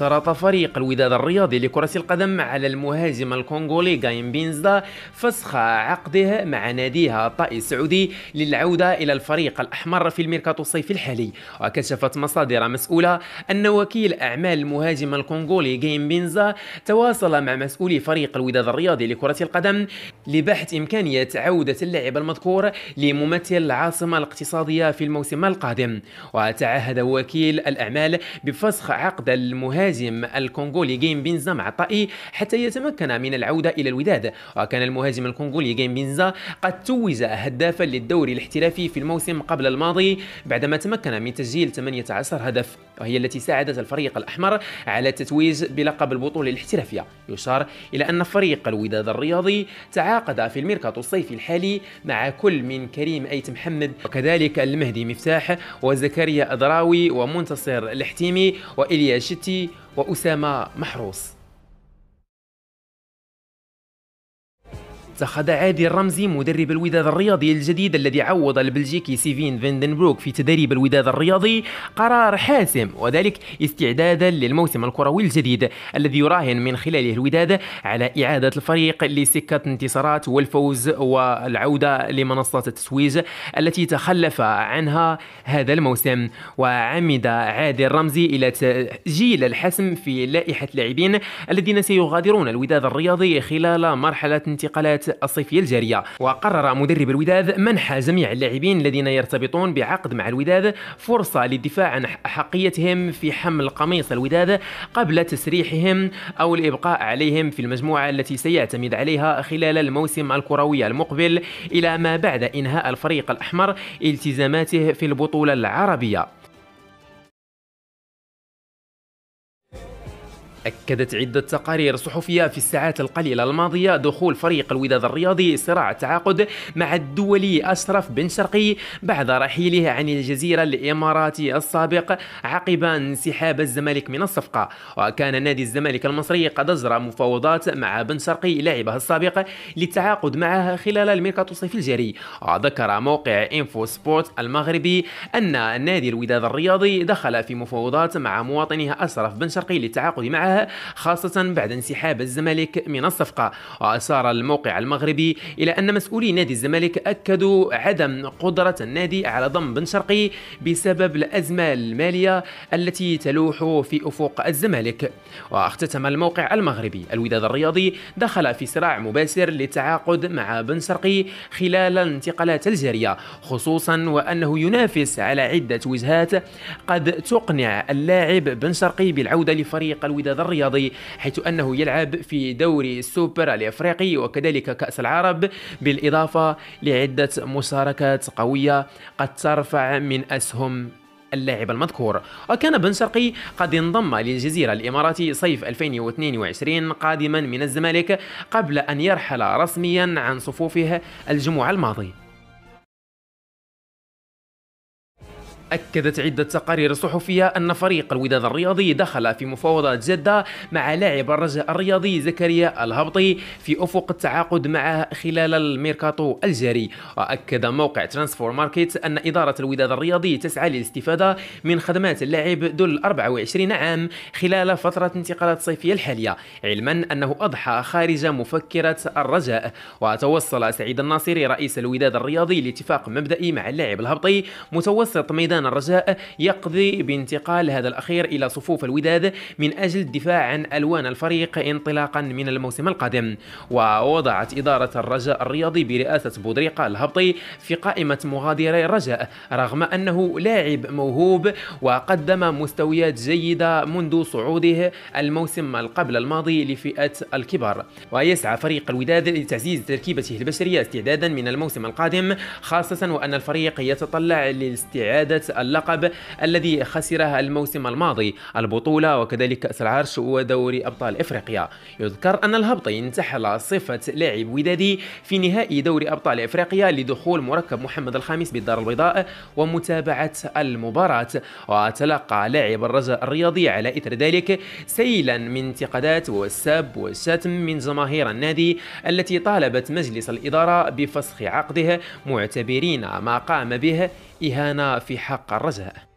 اشترط فريق الوداد الرياضي لكرة القدم على المهاجم الكونغولي غايم بينزدا فسخ عقده مع ناديها الطائي السعودي للعودة إلى الفريق الأحمر في الميركاتو الصيفي الحالي وكشفت مصادر مسؤولة أن وكيل أعمال المهاجم الكونغولي غايم بينزا تواصل مع مسؤولي فريق الوداد الرياضي لكرة القدم لبحث إمكانية عودة اللاعب المذكور لممثل العاصمة الاقتصادية في الموسم القادم وتعهد وكيل الأعمال بفسخ عقد المهاجم المهاجم الكونغولي جيم بينزا مع الطائي حتى يتمكن من العودة إلى الوداد وكان المهاجم الكونغولي جيم بينزا قد توج هدافا للدوري الاحترافي في الموسم قبل الماضي بعدما تمكن من تسجيل 18 هدف وهي التي ساعدت الفريق الأحمر على التتويج بلقب البطولة الاحترافية يشار إلى أن فريق الوداد الرياضي تعاقد في الميركاتو الصيفي الحالي مع كل من كريم أيت محمد وكذلك المهدي مفتاح وزكريا أدراوي ومنتصر الحتيمي وإليا شتي وأسامة محروس اتخذ عادل الرمزي مدرب الوداد الرياضي الجديد الذي عوض البلجيكي سيفين فيندنبروك في تدريب الوداد الرياضي قرار حاسم وذلك استعدادا للموسم الكروي الجديد الذي يراهن من خلاله الوداد على إعادة الفريق لسكة انتصارات والفوز والعودة لمنصة التسويج التي تخلف عنها هذا الموسم وعمد عادل رمزي إلى تأجيل الحسم في لائحة لاعبين الذين سيغادرون الوداد الرياضي خلال مرحلة انتقالات الصيفية الجارية وقرر مدرب الوداد منح جميع اللاعبين الذين يرتبطون بعقد مع الوداد فرصة للدفاع عن أحقيتهم في حمل قميص الوداد قبل تسريحهم أو الإبقاء عليهم في المجموعة التي سيعتمد عليها خلال الموسم الكروي المقبل إلى ما بعد إنهاء الفريق الأحمر التزاماته في البطولة العربية أكدت عدة تقارير صحفية في الساعات القليلة الماضية دخول فريق الوداد الرياضي صراع تعاقد مع الدولي أشرف بن شرقي بعد رحيله عن الجزيرة الإماراتي السابق عقب انسحاب الزمالك من الصفقة وكان نادي الزمالك المصري قد أجرى مفاوضات مع بن شرقي لاعبه السابق للتعاقد معه خلال الميركاتو الصيفي الجاري وذكر موقع إنفو سبورت المغربي أن نادي الوداد الرياضي دخل في مفاوضات مع مواطنه أشرف بن شرقي للتعاقد معه خاصة بعد انسحاب الزمالك من الصفقة وأشار الموقع المغربي إلى أن مسؤولي نادي الزمالك أكدوا عدم قدرة النادي على ضم بن شرقي بسبب الأزمة المالية التي تلوح في أفق الزمالك واختتم الموقع المغربي الوداد الرياضي دخل في صراع مباشر للتعاقد مع بن شرقي خلال الانتقالات الجارية خصوصا وأنه ينافس على عدة وجهات قد تقنع اللاعب بن شرقي بالعودة لفريق الوداد هذا الرياضي حيث أنه يلعب في دوري السوبر الإفريقي وكذلك كأس العرب بالإضافة لعدة مشاركات قوية قد ترفع من أسهم اللاعب المذكور وكان بن شرقي قد انضم للجزيرة الإماراتي صيف 2022 قادما من الزمالك قبل أن يرحل رسميا عن صفوفه الجمعة الماضي أكدت عدة تقارير صحفية أن فريق الوداد الرياضي دخل في مفاوضات جادة مع لاعب الرجاء الرياضي زكريا الهبطي في أفق التعاقد معه خلال الميركاتو الجاري وأكد موقع ترانسفور ماركت أن إدارة الوداد الرياضي تسعى للاستفادة من خدمات اللاعب ذو ال 24 عام خلال فترة انتقالات صيفية الحالية علما أنه أضحى خارج مفكرة الرجاء وتوصل سعيد الناصري رئيس الوداد الرياضي لاتفاق مبدئي مع اللاعب الهبطي متوسط ميدان كان الرجاء يقضي بانتقال هذا الأخير إلى صفوف الوداد من أجل الدفاع عن ألوان الفريق انطلاقا من الموسم القادم ووضعت إدارة الرجاء الرياضي برئاسة بودريقة الهبطي في قائمة مغادري الرجاء رغم أنه لاعب موهوب وقدم مستويات جيدة منذ صعوده الموسم القبل الماضي لفئة الكبار ويسعى فريق الوداد لتعزيز تركيبته البشرية استعدادا من الموسم القادم خاصة وأن الفريق يتطلع لاستعادة اللقب الذي خسرها الموسم الماضي البطولة وكذلك كأس العرش ودوري أبطال إفريقيا يذكر أن الهبطي انتحل صفة لاعب ودادي في نهائي دوري أبطال إفريقيا لدخول مركب محمد الخامس بالدار البيضاء ومتابعة المباراة وتلقى لاعب الرجاء الرياضي على إثر ذلك سيلا من انتقادات والسب والشتم من جماهير النادي التي طالبت مجلس الإدارة بفسخ عقده معتبرين ما قام به إهانة في حق الرزاق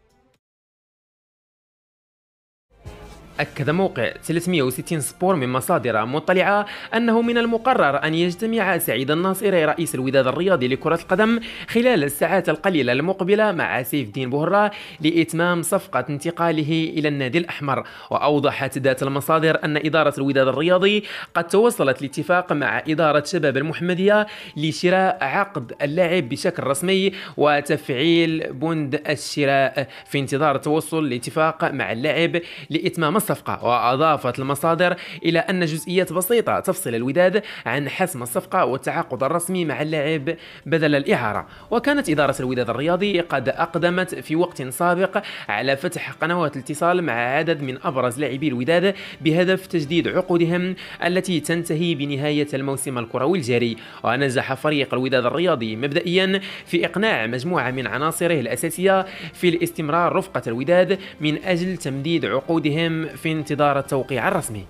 أكد موقع 360 سبور من مصادر مطلعة أنه من المقرر أن يجتمع سعيد الناصري رئيس الوداد الرياضي لكرة القدم خلال الساعات القليلة المقبلة مع سيف الدين بوهرة لإتمام صفقة انتقاله إلى النادي الأحمر وأوضحت ذات المصادر أن إدارة الوداد الرياضي قد توصلت لاتفاق مع إدارة شباب المحمدية لشراء عقد اللاعب بشكل رسمي وتفعيل بند الشراء في انتظار التوصل لاتفاق مع اللاعب لإتمام الصفقة الصفقة وأضافت المصادر إلى أن جزئيات بسيطة تفصل الوداد عن حسم الصفقة والتعاقد الرسمي مع اللاعب بدل الإعارة وكانت إدارة الوداد الرياضي قد أقدمت في وقت سابق على فتح قنوات الاتصال مع عدد من أبرز لاعبي الوداد بهدف تجديد عقودهم التي تنتهي بنهاية الموسم الكروي الجاري ونجح فريق الوداد الرياضي مبدئيا في إقناع مجموعة من عناصره الأساسية في الاستمرار رفقة الوداد من أجل تمديد عقودهم في انتظار التوقيع الرسمي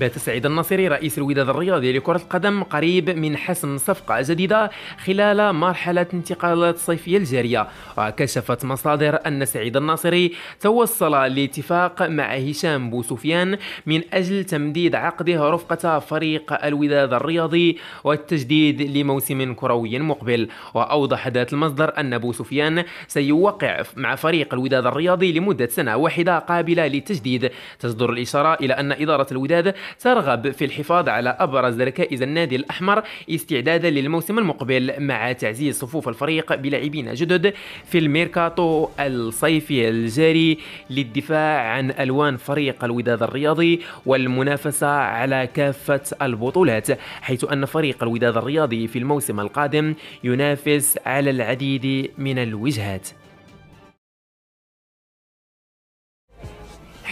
بات سعيد الناصري رئيس الوداد الرياضي لكرة القدم قريب من حسم صفقة جديدة خلال مرحلة انتقالات الصيفية الجارية وكشفت مصادر أن سعيد الناصري توصل لاتفاق مع هشام بوسفيان من أجل تمديد عقده رفقة فريق الوداد الرياضي والتجديد لموسم كروي مقبل وأوضح ذات المصدر أن بوسفيان سيوقع مع فريق الوداد الرياضي لمدة سنة واحدة قابلة للتجديد تصدر الإشارة إلى أن إدارة الوداد ترغب في الحفاظ على أبرز ركائز النادي الأحمر استعدادا للموسم المقبل مع تعزيز صفوف الفريق بلاعبين جدد في الميركاتو الصيفي الجاري للدفاع عن ألوان فريق الوداد الرياضي والمنافسة على كافة البطولات حيث أن فريق الوداد الرياضي في الموسم القادم ينافس على العديد من الوجهات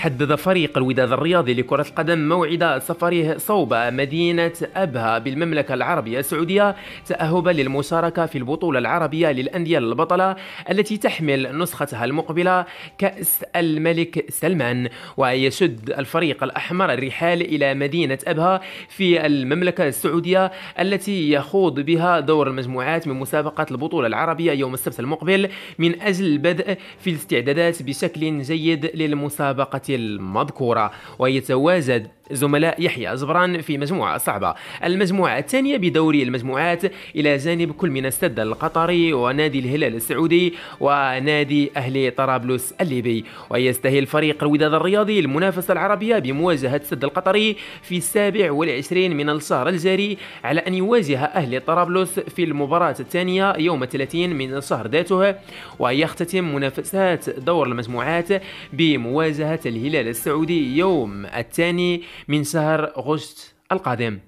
حدد فريق الوداد الرياضي لكرة القدم موعد سفره صوب مدينة أبها بالمملكة العربية السعودية تأهبا للمشاركة في البطولة العربية للأندية البطلة التي تحمل نسختها المقبلة كأس الملك سلمان ويشد الفريق الأحمر الرحال إلى مدينة أبها في المملكة السعودية التي يخوض بها دور المجموعات من مسابقة البطولة العربية يوم السبت المقبل من أجل البدء في الاستعدادات بشكل جيد للمسابقة المذكورة ويتوازد زملاء يحيى زبران في مجموعة صعبة المجموعة الثانية بدوري المجموعات إلى جانب كل من السد القطري ونادي الهلال السعودي ونادي أهلي طرابلس الليبي ويستهل فريق الوداد الرياضي المنافسة العربية بمواجهة السد القطري في السابع والعشرين من الشهر الجاري على أن يواجه أهلي طرابلس في المباراة الثانية يوم 30 من الشهر ذاته ويختتم منافسات دور المجموعات بمواجهة الهلال السعودي يوم الثاني من شهر غشت القادم